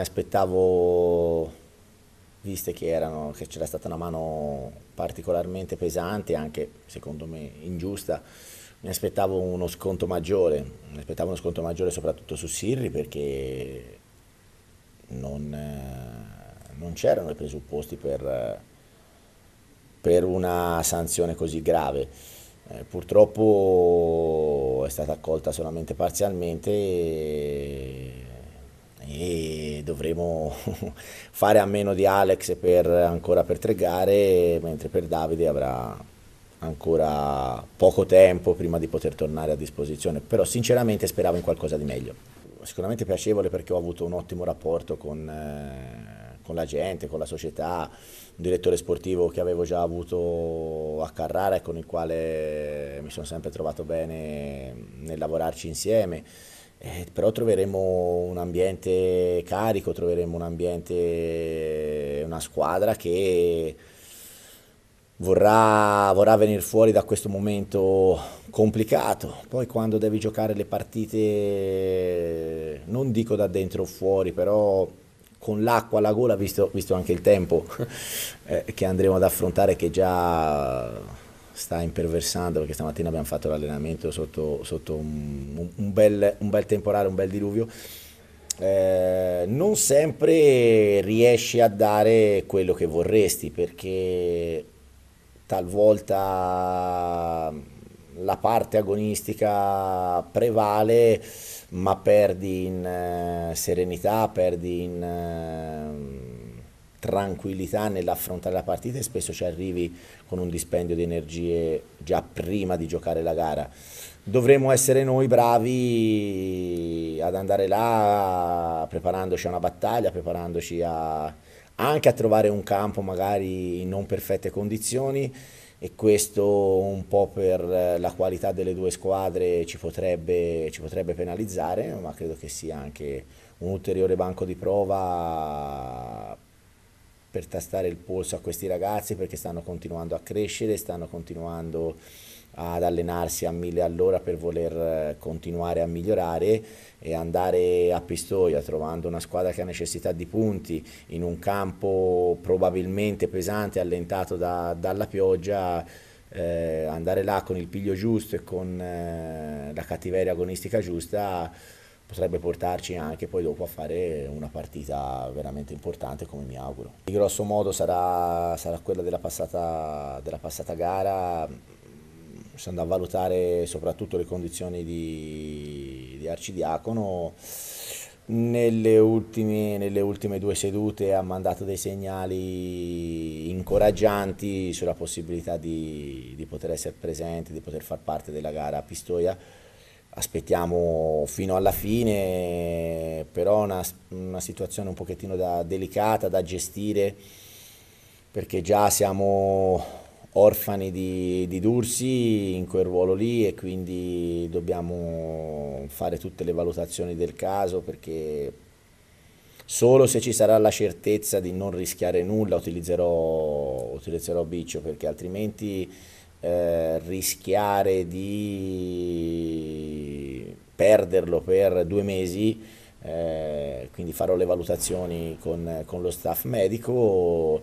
aspettavo, viste che, erano, che c'era stata una mano particolarmente pesante, anche secondo me ingiusta, mi aspettavo uno sconto maggiore, mi aspettavo uno sconto maggiore soprattutto su Sirri perché non, non c'erano i presupposti per, per, una sanzione così grave. Eh, purtroppo è stata accolta solamente parzialmente dovremo fare a meno di Alex per, ancora per tre gare, mentre per Davide avrà ancora poco tempo prima di poter tornare a disposizione, però sinceramente speravo in qualcosa di meglio. Sicuramente piacevole perché ho avuto un ottimo rapporto con, eh, con la gente, con la società, un direttore sportivo che avevo già avuto a Carrara e con il quale mi sono sempre trovato bene nel lavorarci insieme eh, però troveremo un ambiente carico, troveremo un ambiente, una squadra che vorrà, vorrà venire fuori da questo momento complicato. Poi quando devi giocare le partite, non dico da dentro o fuori, però con l'acqua alla gola, visto, visto anche il tempo eh, che andremo ad affrontare, che già sta imperversando perché stamattina abbiamo fatto l'allenamento sotto, sotto un, un, bel, un, bel, temporale, un bel diluvio. Eh, non sempre riesci a dare quello che vorresti perché talvolta la parte agonistica prevale ma perdi in eh, serenità, perdi in... Eh, tranquillità nell'affrontare la partita e spesso ci arrivi con un dispendio di energie già prima di giocare la gara. Dovremmo essere noi bravi ad andare là preparandoci a una battaglia, preparandoci a, anche a trovare un campo magari in non perfette condizioni e questo un po' per la qualità delle due squadre ci potrebbe, ci potrebbe penalizzare, ma credo che sia anche un ulteriore banco di prova per tastare il polso a questi ragazzi perché stanno continuando a crescere, stanno continuando ad allenarsi a mille all'ora per voler eh, continuare a migliorare e andare a Pistoia trovando una squadra che ha necessità di punti in un campo probabilmente pesante, allentato da, dalla pioggia. Eh, andare là con il piglio giusto e con eh, la cattiveria agonistica giusta potrebbe portarci anche poi dopo a fare una partita veramente importante come mi auguro. Di grosso modo sarà, sarà quella della passata, della passata gara, sono a valutare soprattutto le condizioni di, di Arcidiacono. Nelle ultime, nelle ultime, due sedute ha mandato dei segnali incoraggianti sulla possibilità di, di poter essere presente, di poter far parte della gara a Pistoia aspettiamo fino alla fine, però una, una situazione un pochettino da, delicata da gestire perché già siamo orfani di, di, Dursi in quel ruolo lì e quindi dobbiamo fare tutte le valutazioni del caso perché solo se ci sarà la certezza di non rischiare nulla utilizzerò, utilizzerò Biccio perché altrimenti eh, rischiare di perderlo per due mesi, eh, quindi farò le valutazioni con, con lo staff medico,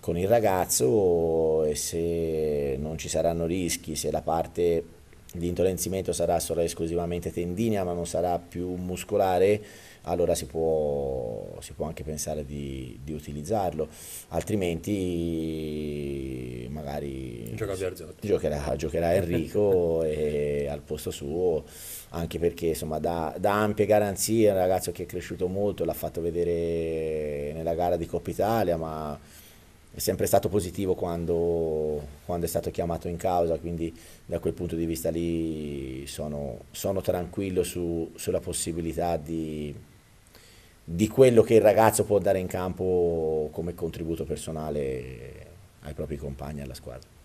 con il ragazzo e se non ci saranno rischi, se la parte di intolenzimento sarà solo esclusivamente tendinea ma non sarà più muscolare, allora si può, si può anche pensare di, di utilizzarlo, altrimenti magari Gioca giocherà, giocherà, Enrico e, al posto suo, anche perché insomma dà, dà ampie garanzie, è un ragazzo che è cresciuto molto, l'ha fatto vedere nella gara di Coppa Italia, ma è sempre stato positivo quando, quando, è stato chiamato in causa, quindi da quel punto di vista lì sono, sono tranquillo su, sulla possibilità di, di quello che il ragazzo può dare in campo come contributo personale ai propri compagni e alla squadra.